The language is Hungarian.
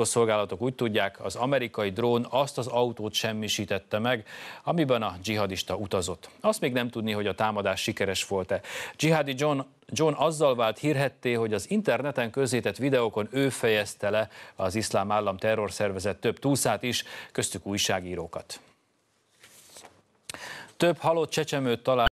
szolgálatok úgy tudják, az amerikai drón azt az autót semmisítette meg, amiben a dzsihadista utazott. Azt még nem tudni, hogy a támadás sikeres volt-e. Dzsihadi John, John azzal vált hírhetté, hogy az interneten közzétett videókon ő fejezte le az iszlám állam terrorszervezet több túszát is, köztük újságírókat. Több halott csecsemőt talál.